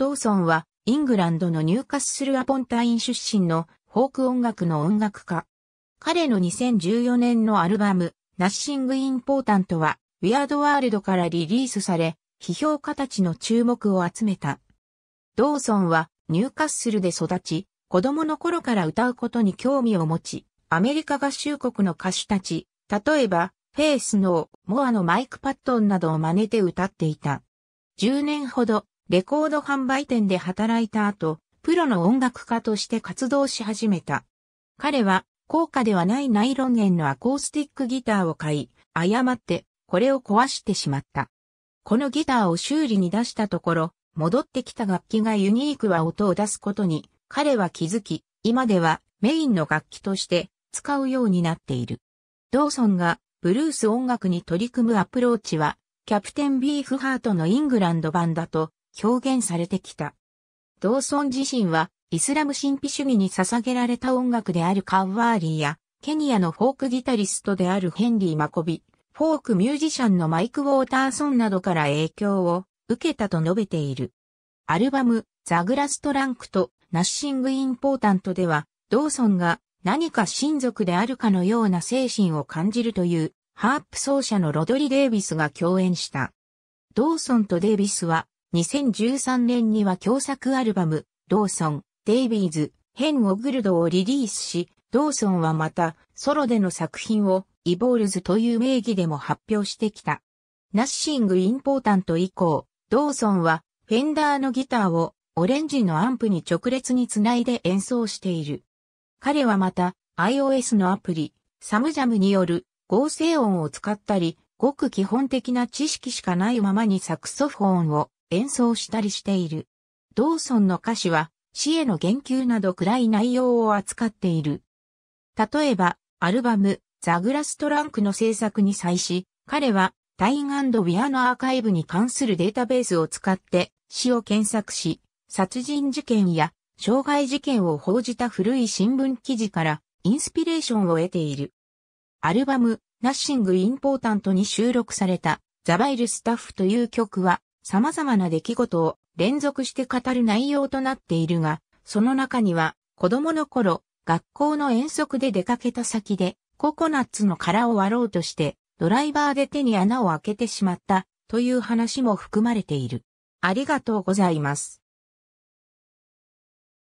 ドーソンは、イングランドのニューカッスルアポンタイン出身のフォーク音楽の音楽家。彼の2014年のアルバム、ナッシング・インポータントは、ウィアード・ワールドからリリースされ、批評家たちの注目を集めた。ドーソンは、ニューカッスルで育ち、子供の頃から歌うことに興味を持ち、アメリカ合衆国の歌手たち、例えば、フェイスノー、モアのマイク・パットンなどを真似て歌っていた。10年ほどレコード販売店で働いた後、プロの音楽家として活動し始めた。彼は、高価ではないナイロン弦のアコースティックギターを買い、誤って、これを壊してしまった。このギターを修理に出したところ、戻ってきた楽器がユニークは音を出すことに、彼は気づき、今ではメインの楽器として使うようになっている。ドーソンがブルース音楽に取り組むアプローチは、キャプテンビーフハートのイングランド版だと表現されてきた。ドーソン自身はイスラム神秘主義に捧げられた音楽であるカウワーリーやケニアのフォークギタリストであるヘンリー・マコビ、フォークミュージシャンのマイク・ウォーターソンなどから影響を受けたと述べている。アルバムザ・グラストランクとナッシング・インポータントではドーソンが何か親族であるかのような精神を感じるというハープ奏者のロドリ・デイビスが共演した。ドーソンとデイビスは2013年には共作アルバム、ローソン、デイビーズ、ヘン・オグルドをリリースし、ローソンはまた、ソロでの作品を、イボールズという名義でも発表してきた。ナッシング・インポータント以降、ローソンは、フェンダーのギターを、オレンジのアンプに直列につないで演奏している。彼はまた、iOS のアプリ、サムジャムによる合成音を使ったり、ごく基本的な知識しかないままにサクソフォンを演奏したりしている。ドーソンの歌詞は死への言及など暗い内容を扱っている。例えば、アルバム、ザグラストランクの制作に際し、彼は、タインウィアのアーカイブに関するデータベースを使って死を検索し、殺人事件や傷害事件を報じた古い新聞記事からインスピレーションを得ている。アルバム、ナッシング・インポータントに収録されたザ・バイル・スタッフという曲は様々な出来事を連続して語る内容となっているが、その中には、子供の頃、学校の遠足で出かけた先で、ココナッツの殻を割ろうとして、ドライバーで手に穴を開けてしまった、という話も含まれている。ありがとうございます。